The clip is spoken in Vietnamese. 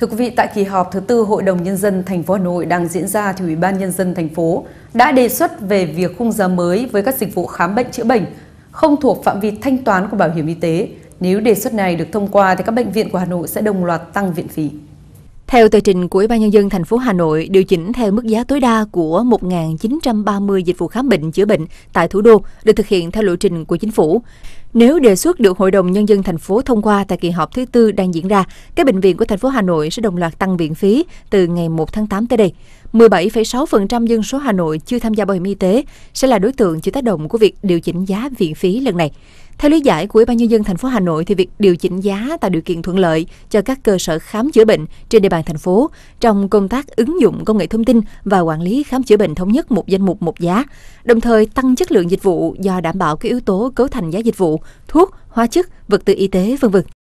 Thưa quý vị, tại kỳ họp thứ tư Hội đồng Nhân dân thành phố Hà Nội đang diễn ra thì Ủy ban Nhân dân thành phố đã đề xuất về việc khung giá mới với các dịch vụ khám bệnh chữa bệnh không thuộc phạm vi thanh toán của bảo hiểm y tế. Nếu đề xuất này được thông qua thì các bệnh viện của Hà Nội sẽ đồng loạt tăng viện phí. Theo tờ trình của Ủy ban nhân dân thành phố Hà Nội, điều chỉnh theo mức giá tối đa của 1.930 dịch vụ khám bệnh chữa bệnh tại thủ đô được thực hiện theo lộ trình của chính phủ. Nếu đề xuất được Hội đồng nhân dân thành phố thông qua tại kỳ họp thứ tư đang diễn ra, các bệnh viện của thành phố Hà Nội sẽ đồng loạt tăng viện phí từ ngày 1 tháng 8 tới đây. 17,6% dân số Hà Nội chưa tham gia bảo hiểm y tế sẽ là đối tượng chịu tác động của việc điều chỉnh giá viện phí lần này. Theo lý giải của Ủy ban nhân dân thành phố Hà Nội thì việc điều chỉnh giá tạo điều kiện thuận lợi cho các cơ sở khám chữa bệnh trên địa bàn thành phố trong công tác ứng dụng công nghệ thông tin và quản lý khám chữa bệnh thống nhất một danh mục một giá, đồng thời tăng chất lượng dịch vụ do đảm bảo các yếu tố cấu thành giá dịch vụ, thuốc, hóa chất, vật tư y tế vân vân.